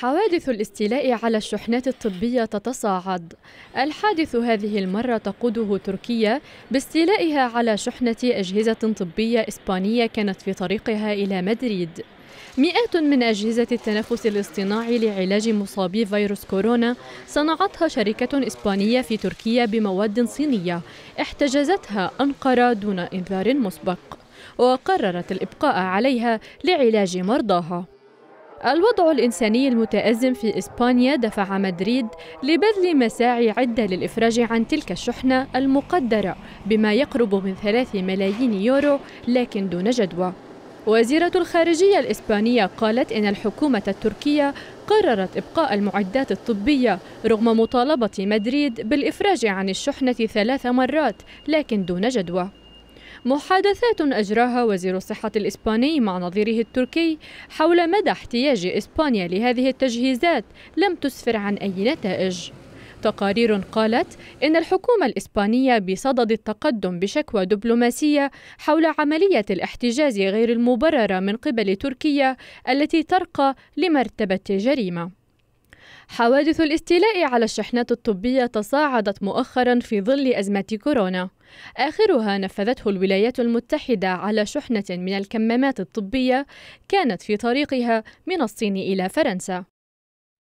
حوادث الاستيلاء على الشحنات الطبية تتصاعد الحادث هذه المرة تقوده تركيا باستيلائها على شحنة أجهزة طبية إسبانية كانت في طريقها إلى مدريد مئات من أجهزة التنفس الاصطناعي لعلاج مصابي فيروس كورونا صنعتها شركة إسبانية في تركيا بمواد صينية احتجزتها أنقرة دون إنذار مسبق وقررت الإبقاء عليها لعلاج مرضاها الوضع الإنساني المتأزم في إسبانيا دفع مدريد لبذل مساعي عدة للإفراج عن تلك الشحنة المقدرة بما يقرب من 3 ملايين يورو لكن دون جدوى وزيرة الخارجية الإسبانية قالت إن الحكومة التركية قررت إبقاء المعدات الطبية رغم مطالبة مدريد بالإفراج عن الشحنة ثلاث مرات لكن دون جدوى محادثات أجراها وزير الصحة الإسباني مع نظيره التركي حول مدى احتياج إسبانيا لهذه التجهيزات لم تسفر عن أي نتائج تقارير قالت إن الحكومة الإسبانية بصدد التقدم بشكوى دبلوماسية حول عملية الاحتجاز غير المبررة من قبل تركيا التي ترقى لمرتبة جريمة حوادث الاستيلاء على الشحنات الطبية تصاعدت مؤخرا في ظل أزمة كورونا آخرها نفذته الولايات المتحدة على شحنة من الكمامات الطبية كانت في طريقها من الصين إلى فرنسا